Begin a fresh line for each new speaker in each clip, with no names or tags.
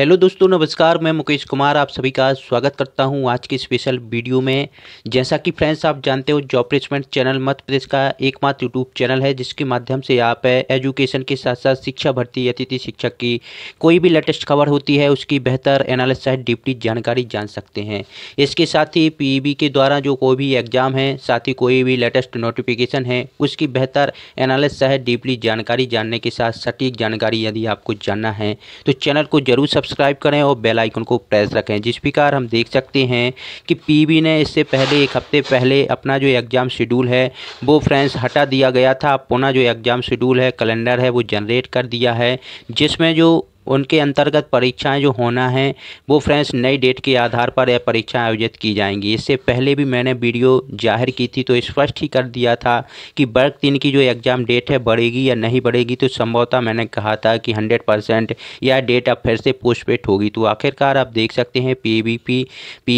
hello दोस्तों नमस्कार मैं मुकेश कुमार आप सभी का स्वागत करता हूं आज की स्पेशल वीडियो में जैसा कि फ्रेंड्स आप जानते हो job placement channel Madhya Pradesh का एकमात्र यूट्यूब चैनल है जिसके माध्यम से आप एजुकेशन के साथ साथ शिक्षा भर्ती अतिथि शिक्षक की कोई भी लेटेस्ट खबर होती है उसकी बेहतर एनालिस सहित डिप्टी जानकारी जान सकते हैं इसके साथ ही पी के द्वारा जो कोई भी एग्ज़ाम है साथ ही कोई भी लेटेस्ट नोटिफिकेशन है उसकी बेहतर एनालिस सहित डिप्टी जानकारी जानने के साथ सटीक जानकारी यदि आपको जानना है तो चैनल को जरूर सब्सक्राइब करें और बेल आइकन को प्रेस रखें जिस प्रकार हम देख सकते हैं कि पीबी ने इससे पहले एक हफ्ते पहले अपना जो एग्ज़ाम शेड्यूल है वो फ्रेंड्स हटा दिया गया था पुनः जो एग्ज़ाम शेड्यूल है कैलेंडर है वो जनरेट कर दिया है जिसमें जो उनके अंतर्गत परीक्षाएं जो होना है वो फ्रेंड्स नई डेट के आधार पर यह परीक्षा आयोजित की जाएंगी इससे पहले भी मैंने वीडियो जाहिर की थी तो स्पष्ट ही कर दिया था कि वर्ग तीन की जो एग्ज़ाम डेट है बढ़ेगी या नहीं बढ़ेगी तो संभवतः मैंने कहा था कि हंड्रेड परसेंट यह डेट अब फिर से पोस्टपेट होगी तो आखिरकार आप देख सकते हैं पी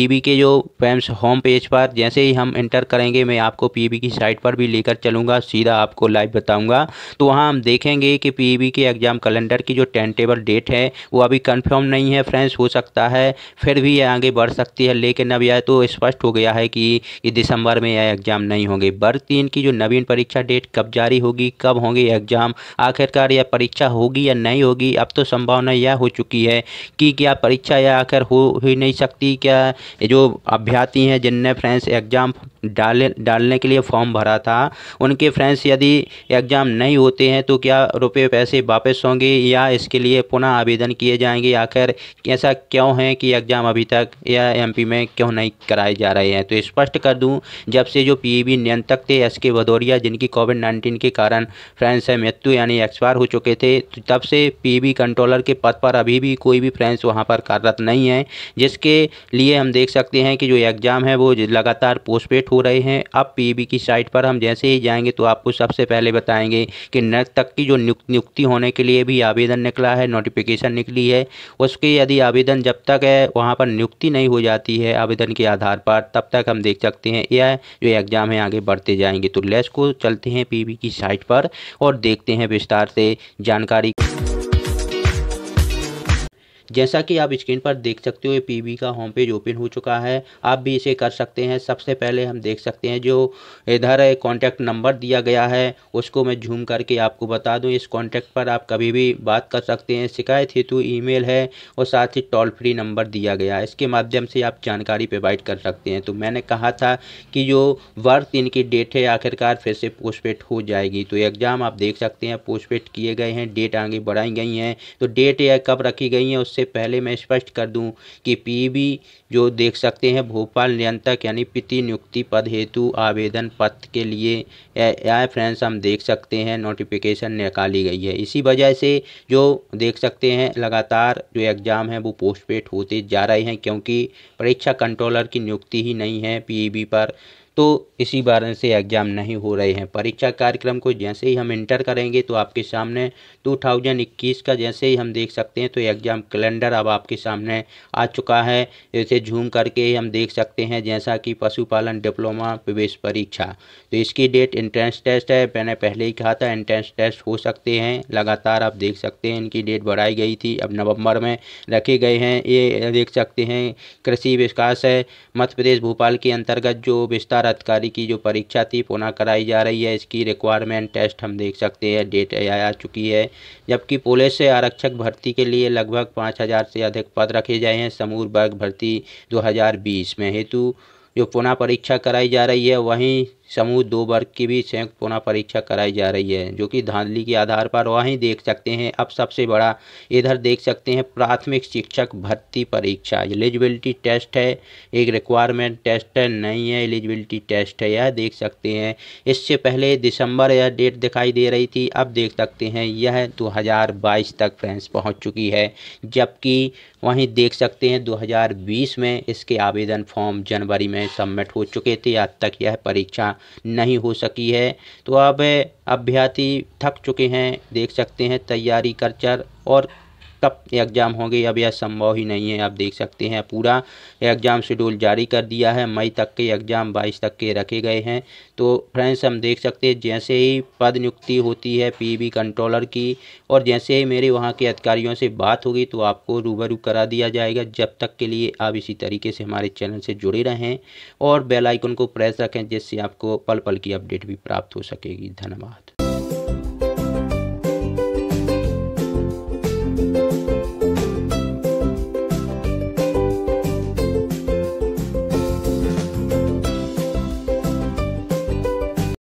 पी के जो फ्रेंड्स होम पेज पर जैसे ही हम इंटर करेंगे मैं आपको पी की साइट पर भी लेकर चलूँगा सीधा आपको लाइव बताऊँगा तो वहाँ हम देखेंगे कि पी के एग्ज़ाम कैलेंडर की जो टेन टेबल डेट डेट है वो अभी कंफर्म नहीं है फ्रेंड्स हो सकता है फिर भी ये आगे बढ़ सकती है लेकिन अब यह तो स्पष्ट हो गया है कि ये दिसंबर में यह एग्ज़ाम नहीं होंगे वर्ग तीन की जो नवीन परीक्षा डेट कब जारी होगी कब होंगे एग्ज़ाम आखिरकार यह परीक्षा होगी या नहीं होगी अब तो संभावना यह हो चुकी है कि क्या परीक्षा यह आखिर हो ही नहीं सकती क्या जो अभ्यर्थी हैं जिनने फ्रेंड्स एग्ज़ाम डाले डालने के लिए फॉर्म भरा था उनके फ्रेंड्स यदि एग्ज़ाम नहीं होते हैं तो क्या रुपये पैसे वापस होंगे या इसके लिए पुनः कहाँ आवेदन किए जाएंगे आखिर ऐसा क्यों है कि एग्ज़ाम अभी तक या एमपी में क्यों नहीं कराए जा रहे हैं तो स्पष्ट कर दूं जब से जो पीईबी e नियंत्रक थे एस के भदौरिया जिनकी कोविड नाइन्टीन के कारण फ्रेंस है मृत्यु यानी एक्सपायर हो चुके थे तो तब से पीईबी कंट्रोलर e के पद पर अभी भी कोई भी फ्रेंस वहाँ पर कार्यरत नहीं है जिसके लिए हम देख सकते हैं कि जो एग्ज़ाम है वो लगातार पोस्टपेड हो रहे हैं अब पी e की साइट पर हम जैसे ही जाएंगे तो आपको सबसे पहले बताएंगे कि नर्क तक की जो नियुक्ति होने के लिए भी आवेदन निकला है नोटिफिक नोटिफिकेशन निकली है उसके यदि आवेदन जब तक है वहाँ पर नियुक्ति नहीं हो जाती है आवेदन के आधार पर तब तक हम देख सकते हैं यह जो एग्ज़ाम है आगे बढ़ते जाएंगे तो लेस को चलते हैं पी की साइट पर और देखते हैं विस्तार से जानकारी जैसा कि आप स्क्रीन पर देख सकते हो वी का होम पेज ओपन हो चुका है आप भी इसे कर सकते हैं सबसे पहले हम देख सकते हैं जो इधर कॉन्टैक्ट नंबर दिया गया है उसको मैं झूम करके आपको बता दूं इस कॉन्टैक्ट पर आप कभी भी बात कर सकते हैं शिकायत हेतु ईमेल है और साथ ही टोल फ्री नंबर दिया गया है इसके माध्यम से आप जानकारी प्रोवाइड कर सकते हैं तो मैंने कहा था कि जो वर्थ इनकी डेट है आखिरकार फिर से पोस्टपेड हो जाएगी तो एग्ज़ाम आप देख सकते हैं पोस्टपेड किए गए हैं डेट आगे बढ़ाई गई हैं तो डेट या कब रखी गई हैं उससे सबसे पहले मैं स्पष्ट कर दूं कि पीबी जो देख सकते हैं भोपाल नियंत्रक यानी पिति नियुक्ति पद हेतु आवेदन पत्र के लिए आए फ्रेंड्स हम देख सकते हैं नोटिफिकेशन निकाली गई है इसी वजह से जो देख सकते हैं लगातार जो एग्ज़ाम है वो पोस्टपेड होते जा रहे हैं क्योंकि परीक्षा कंट्रोलर की नियुक्ति ही नहीं है पी पर तो इसी कारण से एग्ज़ाम नहीं हो रहे हैं परीक्षा कार्यक्रम को जैसे ही हम इंटर करेंगे तो आपके सामने 2021 का जैसे ही हम देख सकते हैं तो एग्ज़ाम कैलेंडर अब आपके सामने आ चुका है इसे झूम करके हम देख सकते हैं जैसा कि पशुपालन डिप्लोमा प्रवेश परीक्षा तो इसकी डेट इंट्रेंस टेस्ट है मैंने पहले ही कहा था इंट्रेंस टेस्ट हो सकते हैं लगातार आप देख सकते हैं इनकी डेट बढ़ाई गई थी अब नवंबर में रखे गए हैं ये देख सकते हैं कृषि विकास है मध्य प्रदेश भोपाल के अंतर्गत जो विस्तार अधिकार अधिकारी की जो परीक्षा थी पुनः कराई जा रही है इसकी रिक्वायरमेंट टेस्ट हम देख सकते हैं डेट आ चुकी है जबकि पुलिस से आरक्षक भर्ती के लिए लगभग पाँच हज़ार से अधिक पद रखे जाए हैं समूह वर्ग भर्ती दो में हेतु जो पुनः परीक्षा कराई जा रही है वहीं समूह दो वर्ग की भी संयुक्त पुनः परीक्षा कराई जा रही है जो कि धांधली के आधार पर वहीं देख सकते हैं अब सबसे बड़ा इधर देख सकते हैं प्राथमिक शिक्षक भर्ती परीक्षा एलिजिबिलिटी टेस्ट है एक रिक्वायरमेंट टेस्ट है नहीं है एलिजिबिलिटी टेस्ट है यह देख सकते हैं इससे पहले दिसंबर यह डेट दिखाई दे रही थी अब देख सकते हैं यह दो तक फ्रेंस पहुँच चुकी है जबकि वहीं देख सकते हैं 2020 में इसके आवेदन फॉर्म जनवरी में सबमिट हो चुके थे आज तक यह परीक्षा नहीं हो सकी है तो अब अभ्यर्थी थक चुके हैं देख सकते हैं तैयारी कर चर और तब एग्ज़ाम होंगे अब यह संभव ही नहीं है आप देख सकते हैं पूरा एग्ज़ाम शेड्यूल जारी कर दिया है मई तक के एग्ज़ाम बाईस तक के रखे गए हैं तो फ्रेंड्स हम देख सकते हैं जैसे ही पद नियुक्ति होती है पीबी कंट्रोलर की और जैसे ही मेरे वहाँ के अधिकारियों से बात होगी तो आपको रूबरू करा दिया जाएगा जब तक के लिए आप इसी तरीके से हमारे चैनल से जुड़े रहें और बेलाइकन को प्रेस रखें जिससे आपको पल पल की अपडेट भी प्राप्त हो सकेगी धन्यवाद